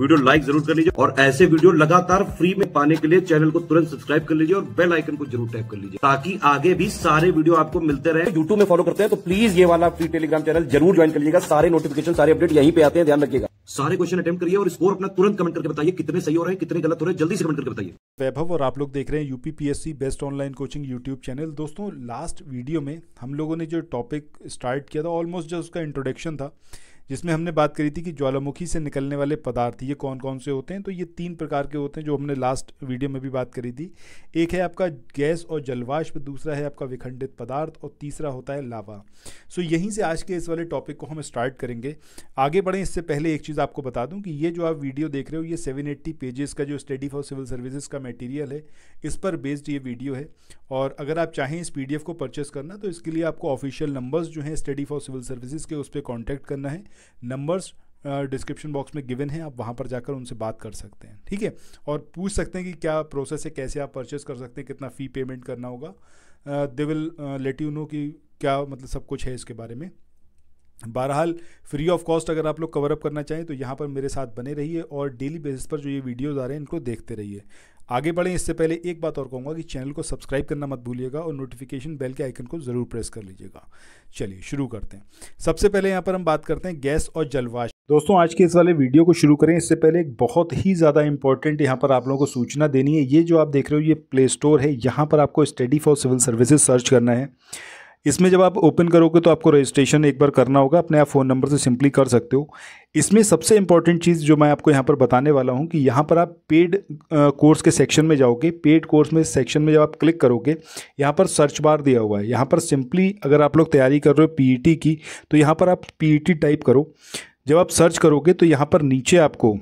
video like जरूर कर लीजिए और ऐसे वीडियो लगातार फ्री में पाने के लिए चैनल को तुरंत सब्सक्राइब कर लीजिए और बेल आइकन को जरूर टैप कर लीजिए ताकि आगे भी सारे वीडियो आपको मिलते रहे यूट्यूब में फॉलो करते हैं तो प्लीज ये वाला फ्री टेलीग्राम चैनल जरूर ज्वाइन कर लीजिएगा सारे नोटिफिकेशन सारे अपडेट यहीं पे आते हैं ध्यान रखिएगा सारे क्वेश्चन अटेम्प करिए और स्कोर अपना तुरंत कमेंट करके बताइए कितने सही हो रहे हैं कितने गलत हो रहे हैं जल्दी से कमेंट करके बताइए वैभव और आप लोग देख रहे हैं UPPSC best online coaching YouTube channel दोस्तों लास्ट वीडियो में हम लोगों ने जो टॉपिक स्टार्ट किया था ऑलमोस्ट जो उसका इंट्रोडक्शन था जिसमें हमने बात करी थी कि ज्वालामुखी से निकलने वाले पदार्थ ये कौन कौन से होते हैं तो ये तीन प्रकार के होते हैं जो हमने लास्ट वीडियो में भी बात करी थी एक है आपका गैस और जलवाष्प दूसरा है आपका विखंडित पदार्थ और तीसरा होता है लावा सो यहीं से आज के इस वाले टॉपिक को हम स्टार्ट करेंगे आगे बढ़ें इससे पहले एक चीज़ आपको बता दूँ कि ये जो आप वीडियो देख रहे हो ये सेवन एट्टी पेजेस का जो स्टडी फॉर सिविल सर्विसेज का मेटीरियल है इस पर बेस्ड ये वीडियो है और अगर आप चाहें इस पी को परचेस करना तो इसके लिए आपको ऑफिशियल नंबर्स जो हैं स्टडी फॉर सिविल सर्विसेज के उस पर कॉन्टैक्ट करना है नंबर्स डिस्क्रिप्शन बॉक्स में गिवन है आप वहाँ पर जाकर उनसे बात कर सकते हैं ठीक है और पूछ सकते हैं कि क्या प्रोसेस है कैसे आप परचेस कर सकते हैं कितना फ़ी पेमेंट करना होगा they will let you know कि क्या मतलब सब कुछ है इसके बारे में बहरहाल फ्री ऑफ कॉस्ट अगर आप लोग कवर अप करना चाहें तो यहाँ पर मेरे साथ बने रहिए और डेली बेसिस पर जो ये वीडियोज़ आ रहे हैं इनको देखते रहिए आगे बढ़ें इससे पहले एक बात और कहूँगा कि चैनल को सब्सक्राइब करना मत भूलिएगा और नोटिफिकेशन बेल के आइकन को ज़रूर प्रेस कर लीजिएगा चलिए शुरू करते हैं सबसे पहले यहाँ पर हम बात करते हैं गैस और जलवाष्प दोस्तों आज के इस वाले वीडियो को शुरू करें इससे पहले एक बहुत ही ज़्यादा इंपॉर्टेंट यहाँ पर आप लोगों को सूचना देनी है ये जो आप देख रहे हो ये प्ले स्टोर है यहाँ पर आपको Study for Civil Services search करना है इसमें जब आप ओपन करोगे तो आपको रजिस्ट्रेशन एक बार करना होगा अपने आप फ़ोन नंबर से सिंपली कर सकते हो इसमें सबसे इंपॉर्टेंट चीज़ जो मैं आपको यहाँ पर बताने वाला हूँ कि यहाँ पर आप पेड कोर्स के सेक्शन में जाओगे पेड कोर्स में सेक्शन में जब आप क्लिक करोगे यहाँ पर सर्च बार दिया हुआ है यहाँ पर सिंपली अगर आप लोग तैयारी कर रहे हो पी e की तो यहाँ पर आप पी टाइप e करो जब आप सर्च करोगे तो यहाँ पर नीचे आपको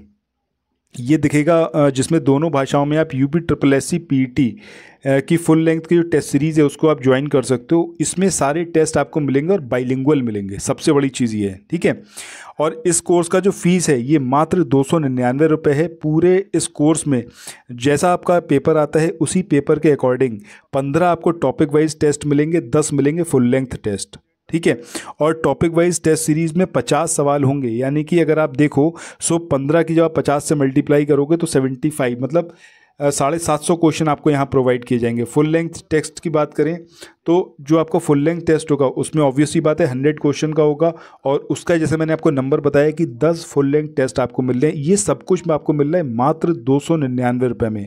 ये दिखेगा जिसमें दोनों भाषाओं में आप U P triple S C P T की फुल लेंथ की जो टेस्ट सीरीज़ है उसको आप ज्वाइन कर सकते हो इसमें सारे टेस्ट आपको मिलेंगे और बाइलिंगुअल मिलेंगे सबसे बड़ी चीज़ ये है ठीक है और इस कोर्स का जो फीस है ये मात्र दो सौ निन्यानवे रुपये है पूरे इस कोर्स में जैसा आपका पेपर आता है उसी पेपर के अकॉर्डिंग पंद्रह आपको टॉपिक वाइज टेस्ट मिलेंगे दस मिलेंगे फुल लेंथ टेस्ट ठीक है और टॉपिक वाइज टेस्ट सीरीज़ में 50 सवाल होंगे यानी कि अगर आप देखो सो 15 की जब आप 50 से मल्टीप्लाई करोगे तो 75 मतलब साढ़े सात सौ क्वेश्चन आपको यहाँ प्रोवाइड किए जाएंगे फुल लेंथ टेक्स्ट की बात करें तो जो आपका फुल लेंथ टेस्ट होगा उसमें ऑब्वियसली बात है हंड्रेड क्वेश्चन का होगा और उसका जैसे मैंने आपको नंबर बताया कि दस फुल लेंथ टेस्ट आपको मिल रहे हैं ये सब कुछ में आपको मिल रहा है मात्र दो सौ निन्यानवे रुपये में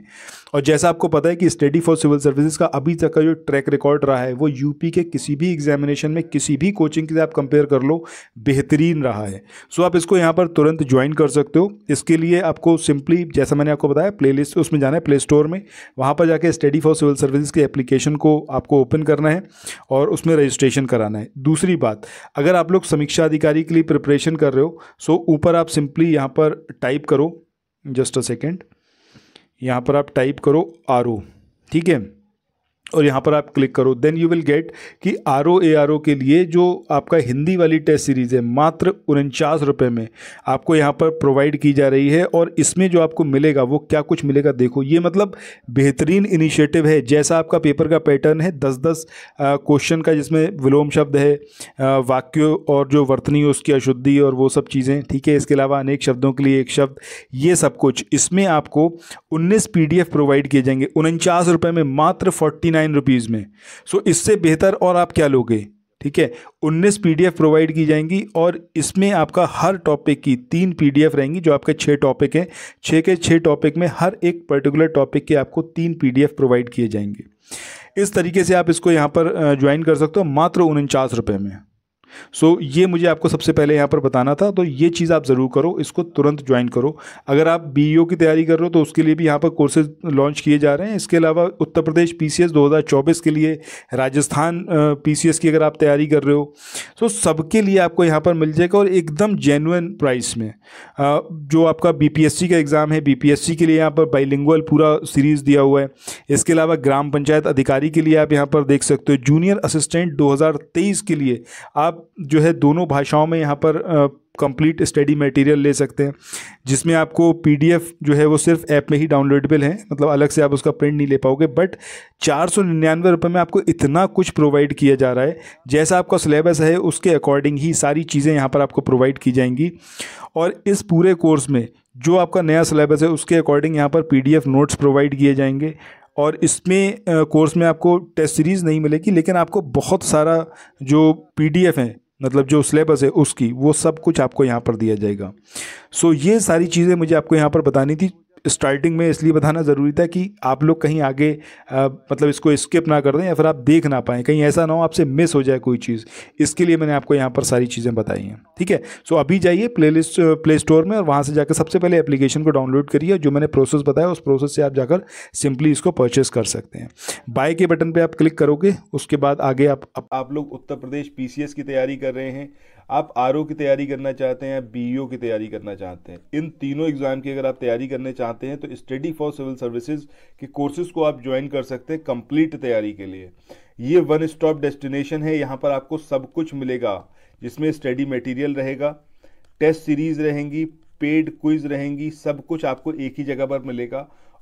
और जैसा आपको पता है कि स्टडी फॉर सिविल सर्विसेज का अभी तक का जो ट्रैक रिकॉर्ड रहा है वो यूपी के किसी भी एग्जामिनेशन में किसी भी कोचिंग के आप कंपेयर कर लो बेहतरीन रहा है सो आप इसको यहाँ पर तुरंत ज्वाइन कर सकते हो इसके लिए आपको सिंपली जैसा मैंने आपको बताया प्ले उसमें जाना है प्ले स्टोर में वहाँ पर जाके स्टडी फॉर सिविल सर्विसेज के एप्लीकेशन को आपको ओपन करना करना है और उसमें रजिस्ट्रेशन कराना है दूसरी बात अगर आप लोग समीक्षा अधिकारी के लिए प्रिपरेशन कर रहे हो सो ऊपर आप सिंपली यहाँ पर टाइप करो जस्ट अ सेकेंड यहाँ पर आप टाइप करो आर ठीक है और यहाँ पर आप क्लिक करो देन यू विल गेट कि R O A R O के लिए जो आपका हिंदी वाली टेस्ट सीरीज़ है मात्र उनचास रुपये में आपको यहाँ पर प्रोवाइड की जा रही है और इसमें जो आपको मिलेगा वो क्या कुछ मिलेगा देखो ये मतलब बेहतरीन इनिशिएटिव है जैसा आपका पेपर का पैटर्न है दस दस क्वेश्चन का जिसमें विलोम शब्द है वाक्यों और जो वर्तनी उसकी अशुद्धि और वो सब चीज़ें ठीक है इसके अलावा अनेक शब्दों के लिए एक शब्द ये सब कुछ इसमें आपको उन्नीस पी प्रोवाइड किए जाएंगे उनचास रुपये में मात्र फोर्टी नाइन रुपीज़ में सो so, इससे बेहतर और आप क्या लोगे ठीक है उन्नीस पीडीएफ प्रोवाइड की जाएंगी और इसमें आपका हर टॉपिक की तीन पीडीएफ रहेंगी जो आपके छः टॉपिक हैं छः के छः टॉपिक में हर एक पर्टिकुलर टॉपिक के आपको तीन पीडीएफ प्रोवाइड किए जाएंगे इस तरीके से आप इसको यहाँ पर ज्वाइन कर सकते हो मात्र उनचास रुपये में सो so, ये मुझे आपको सबसे पहले यहाँ पर बताना था तो ये चीज़ आप ज़रूर करो इसको तुरंत ज्वाइन करो अगर आप बी e की तैयारी कर रहे हो तो उसके लिए भी यहाँ पर कोर्सेज लॉन्च किए जा रहे हैं इसके अलावा उत्तर प्रदेश पी सी के लिए राजस्थान पी की अगर आप तैयारी कर रहे हो तो सबके लिए आपको यहाँ पर मिल जाएगा और एकदम जेनुअन प्राइस में आ, जो आपका बी का एग्ज़ाम है बी के लिए यहाँ पर बाइलिंगुअल पूरा सीरीज़ दिया हुआ है इसके अलावा ग्राम पंचायत अधिकारी के लिए आप यहाँ पर देख सकते हो जूनियर असिस्टेंट दो के लिए आप जो है दोनों भाषाओं में यहाँ पर कंप्लीट स्टडी मटेरियल ले सकते हैं जिसमें आपको पीडीएफ जो है वो सिर्फ ऐप में ही डाउनलोडेबल है मतलब अलग से आप उसका प्रिंट नहीं ले पाओगे बट चार सौ निन्यानवे रुपये में आपको इतना कुछ प्रोवाइड किया जा रहा है जैसा आपका सिलेबस है उसके अकॉर्डिंग ही सारी चीज़ें यहाँ पर आपको प्रोवाइड की जाएंगी और इस पूरे कोर्स में जो आपका नया सिलेबस है उसके अकॉर्डिंग यहाँ पर पी नोट्स प्रोवाइड किए जाएंगे और इसमें कोर्स में आपको टेस्ट सीरीज़ नहीं मिलेगी लेकिन आपको बहुत सारा जो पीडीएफ है मतलब जो सिलेबस है उसकी वो सब कुछ आपको यहाँ पर दिया जाएगा सो ये सारी चीज़ें मुझे आपको यहाँ पर बतानी थी स्टार्टिंग में इसलिए बताना ज़रूरी था कि आप लोग कहीं आगे आ, मतलब इसको स्किप ना कर दें या फिर आप देख ना पाएँ कहीं ऐसा ना हो आपसे मिस हो जाए कोई चीज़ इसके लिए मैंने आपको यहाँ पर सारी चीज़ें बताई हैं ठीक है सो अभी जाइए प्ले लिस्ट प्ले स्टोर में और वहाँ से जाकर सबसे पहले एप्लीकेशन को डाउनलोड करिए जो मैंने प्रोसेस बताया उस प्रोसेस से आप जाकर सिंपली इसको परचेस कर सकते हैं बाय के बटन पर आप क्लिक करोगे उसके बाद आगे आप आप लोग उत्तर प्रदेश पी की तैयारी कर रहे हैं आप आर की तैयारी करना चाहते हैं या बी e की तैयारी करना चाहते हैं इन तीनों एग्ज़ाम की अगर आप तैयारी करने चाहते चाहते हैं तो स्टडी फॉर सिविल सर्विसेज के कोर्सेज को आप ज्वाइन कर सकते हैं कंप्लीट तैयारी के लिए ये वन स्टॉप डेस्टिनेशन है यहाँ पर आपको सब कुछ मिलेगा जिसमें स्टडी मटेरियल रहेगा टेस्ट सीरीज रहेंगी पेड क्विज रहेंगी सब कुछ आपको एक ही जगह पर मिलेगा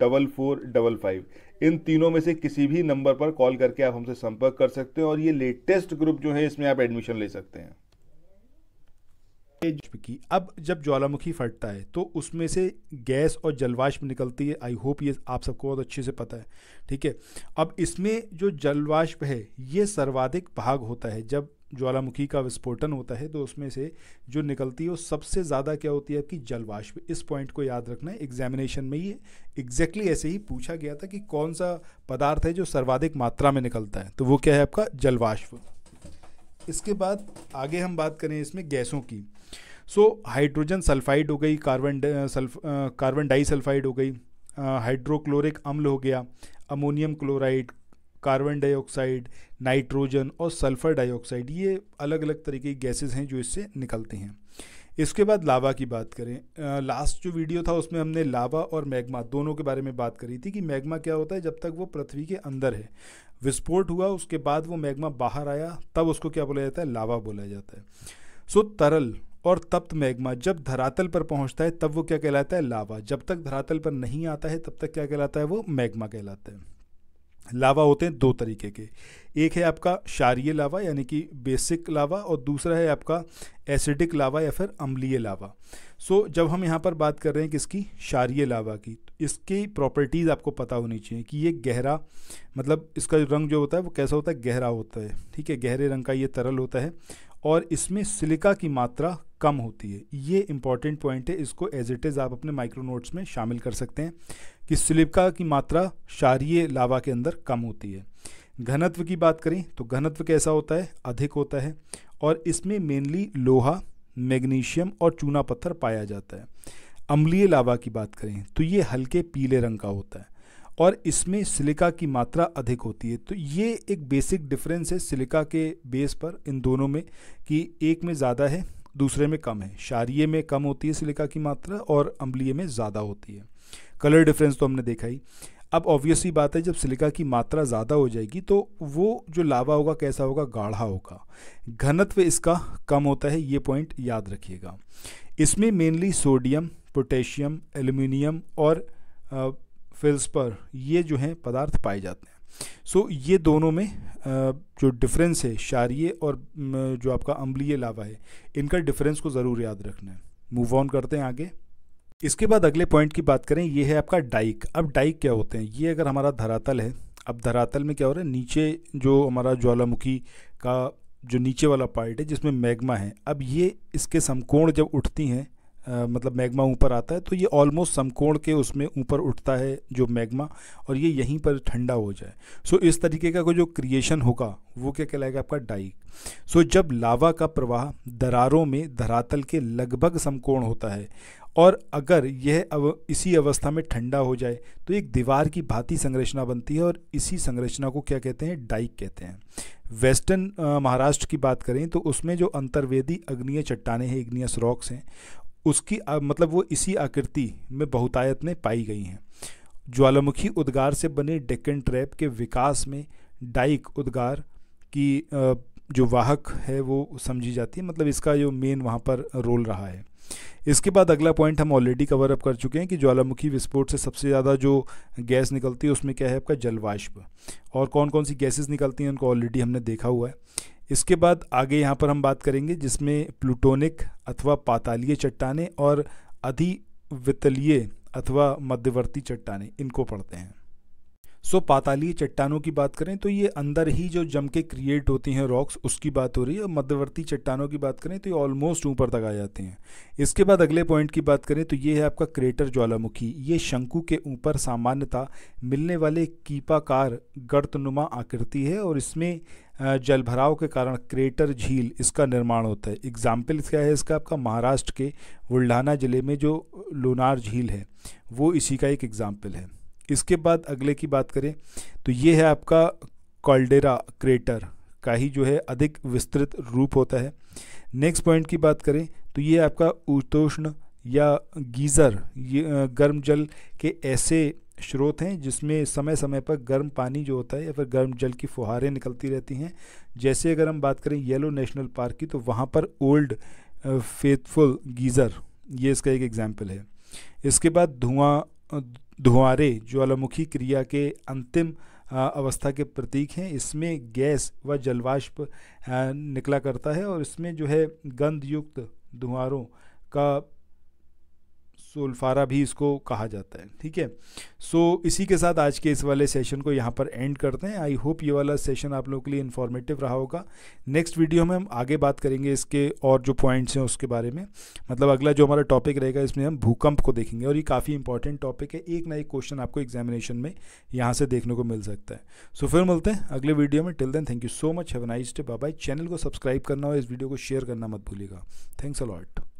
डबल फोर डबल फाइव इन तीनों में से किसी भी नंबर पर कॉल करके आप हमसे संपर्क कर सकते हैं और ये लेटेस्ट ग्रुप जो है इसमें आप एडमिशन ले सकते हैं की अब जब ज्वालामुखी फटता है तो उसमें से गैस और जलवाष्प निकलती है आई होप ये आप सबको बहुत अच्छे से पता है ठीक है अब इसमें जो जलवाष्प है ये सर्वाधिक भाग होता है जब ज्वालामुखी का विस्फोटन होता है तो उसमें से जो निकलती है वो सबसे ज़्यादा क्या होती है आपकी जलवाष्प इस पॉइंट को याद रखना है एग्जामिनेशन में ये एग्जैक्टली ऐसे ही पूछा गया था कि कौन सा पदार्थ है जो सर्वाधिक मात्रा में निकलता है तो वो क्या है आपका जलवाष्प इसके बाद आगे हम बात करें इसमें गैसों की सो हाइड्रोजन सल्फाइड हो गई कार्बन सल्फ कार्बन डाई हो गई हाइड्रोक्लोरिक अम्ल हो गया ammonium chloride carbon dioxide nitrogen और सल्फ़र डाइऑक्साइड ये अलग अलग तरीके की गैसेज हैं जो इससे निकलते हैं इसके बाद लावा की बात करें लास्ट जो वीडियो था उसमें हमने लावा और मैग्मा दोनों के बारे में बात करी थी कि मैग्मा क्या होता है जब तक वो पृथ्वी के अंदर है विस्फोट हुआ उसके बाद वो मैग्मा बाहर आया तब उसको क्या बोला जाता है लावा बोला जाता है सो तरल और तप्त मैग्मा जब धरातल पर पहुंचता है तब वो क्या कहलाता है लावा जब तक धरातल पर नहीं आता है तब तक क्या कहलाता है वो मैग्मा कहलाता है लावा होते हैं दो तरीके के एक है आपका क्षारीय लावा यानी कि बेसिक लावा और दूसरा है आपका एसिडिक लावा या फिर अम्लीय लावा सो so, जब हम यहाँ पर बात कर रहे हैं किसकी क्षारीय लावा की तो इसकी प्रॉपर्टीज़ आपको पता होनी चाहिए कि ये गहरा मतलब इसका रंग जो होता है वो कैसा होता है गहरा होता है ठीक है गहरे रंग का ये तरल होता है और इसमें सिलिका की मात्रा कम होती है ये इंपॉर्टेंट पॉइंट है इसको एज इट इज़ आप अपने माइक्रो नोट्स में शामिल कर सकते हैं कि सिलिका की मात्रा क्षारीय लावा के अंदर कम होती है घनत्व की बात करें तो घनत्व कैसा होता है अधिक होता है और इसमें मेनली लोहा मैग्नीशियम और चूना पत्थर पाया जाता है अम्लीय लावा की बात करें तो ये हल्के पीले रंग का होता है और इसमें सिलिका की मात्रा अधिक होती है तो ये एक बेसिक डिफरेंस है सिलिका के बेस पर इन दोनों में कि एक में ज़्यादा है दूसरे में कम है क्षारीय में कम होती है सिलिका की मात्रा और अम्बलीय में ज़्यादा होती है कलर डिफरेंस तो हमने देखा ही अब ऑब्वियसली बात है जब सिलिका की मात्रा ज़्यादा हो जाएगी तो वो जो लावा होगा कैसा होगा गाढ़ा होगा घनत्व इसका कम होता है ये पॉइंट याद रखिएगा इसमें मेनली सोडियम पोटेशियम एल्यूमिनियम और पर ये जो हैं पदार्थ पाए जाते हैं सो so, ये दोनों में जो डिफरेंस है शारीय और जो आपका अम्बलीय लावा है इनका डिफरेंस को ज़रूर याद रखना है मूव ऑन करते हैं आगे इसके बाद अगले पॉइंट की बात करें ये है आपका डाइक अब डाइक क्या होते हैं ये अगर हमारा धरातल है अब धरातल में क्या हो रहा है नीचे जो हमारा ज्वालामुखी का जो नीचे वाला पार्ट है जिसमें मैग्मा है अब ये इसके समकोण जब उठती हैं मतलब मैग्मा ऊपर आता है तो ये ऑलमोस्ट समकोण के उसमें ऊपर उठता है जो मैग्मा और ये यहीं पर ठंडा हो जाए सो so, इस तरीके का कोई जो क्रिएशन होगा वो क्या कहलाएगा आपका डाइक सो so, जब लावा का प्रवाह दरारों में धरातल के लगभग समकोण होता है और अगर यह अव इसी अवस्था में ठंडा हो जाए तो एक दीवार की भांति संरचना बनती है और इसी संरचना को क्या कहते हैं डाइक कहते हैं वेस्टर्न महाराष्ट्र की बात करें तो उसमें जो अंतर्वेदी अग्नीय चट्टाने हैं इग्नियस रॉक्स हैं उसकी आ, मतलब वो इसी आकृति में बहुतायत में पाई गई हैं ज्वालामुखी उद्गार से बने डेक्कन ट्रैप के विकास में डाइक उद्गार की जो वाहक है वो समझी जाती है मतलब इसका जो मेन वहाँ पर रोल रहा है इसके बाद अगला पॉइंट हम ऑलरेडी कवर अप कर चुके हैं कि ज्वालामुखी विस्फोट से सबसे ज़्यादा जो गैस निकलती है उसमें क्या है आपका जलवाष्प और कौन कौन सी गैसेस निकलती हैं उनको ऑलरेडी हमने देखा हुआ है इसके बाद आगे यहाँ पर हम बात करेंगे जिसमें प्लूटोनिक अथवा पातालीय चट्टाने और अधिवितलीय अथवा मध्यवर्ती चट्टाने इनको पढ़ते हैं सो so, पातालीय चट्टानों की बात करें तो ये अंदर ही जो जम के क्रिएट होती हैं रॉक्स उसकी बात हो रही है और मध्यवर्ती चट्टानों की बात करें तो ये ऑलमोस्ट ऊपर तक आ जाते हैं इसके बाद अगले पॉइंट की बात करें तो ये है आपका क्रेटर ज्वालामुखी ये शंकु के ऊपर सामान्यतः मिलने वाले कीपाकार गर्तनुमा आकृति है और इसमें जल भराव के कारण क्रेटर झील इसका निर्माण होता है एग्जाम्पल क्या है इसका आपका महाराष्ट्र के बुल्ढाना ज़िले में जो लोनार झील है वो इसी का एक एग्ज़ाम्पल है इसके बाद अगले की बात करें तो ये है आपका कॉल्डेरा क्रेटर का ही जो है अधिक विस्तृत रूप होता है नेक्स्ट पॉइंट की बात करें तो ये आपका उतोष्ण या गीज़र ये गर्म जल के ऐसे स्रोत हैं जिसमें समय समय पर गर्म पानी जो होता है या फिर गर्म जल की फुहारें निकलती रहती हैं जैसे अगर हम बात करें येलो नेशनल पार्क की तो वहाँ पर ओल्ड फेथफुल गीज़र ये इसका एक एग्जाम्पल है इसके बाद धुआं धुआरे ज्वालामुखी क्रिया के अंतिम अवस्था के प्रतीक हैं इसमें गैस व जलवाष्प निकला करता है और इसमें जो है गंधयुक्त धुआरों का उल्फारा भी इसको कहा जाता है ठीक है सो इसी के साथ आज के इस वाले सेशन को यहाँ पर एंड करते हैं आई होप ये वाला सेशन आप लोगों के लिए इन्फॉर्मेटिव रहा होगा नेक्स्ट वीडियो में हम आगे बात करेंगे इसके और जो पॉइंट्स हैं उसके बारे में मतलब अगला जो हमारा टॉपिक रहेगा इसमें हम भूकंप को देखेंगे और ये काफ़ी इंपॉर्टेंट टॉपिक है एक ना एक क्वेश्चन आपको एग्जामिनेशन में यहाँ से देखने को मिल सकता है सो so, फिर मिलते हैं अगले वीडियो में till then thank you so much have nice day bye channel को सब्सक्राइब करना और इस वीडियो को शेयर करना मत भूलिएगा थैंक्स अलॉट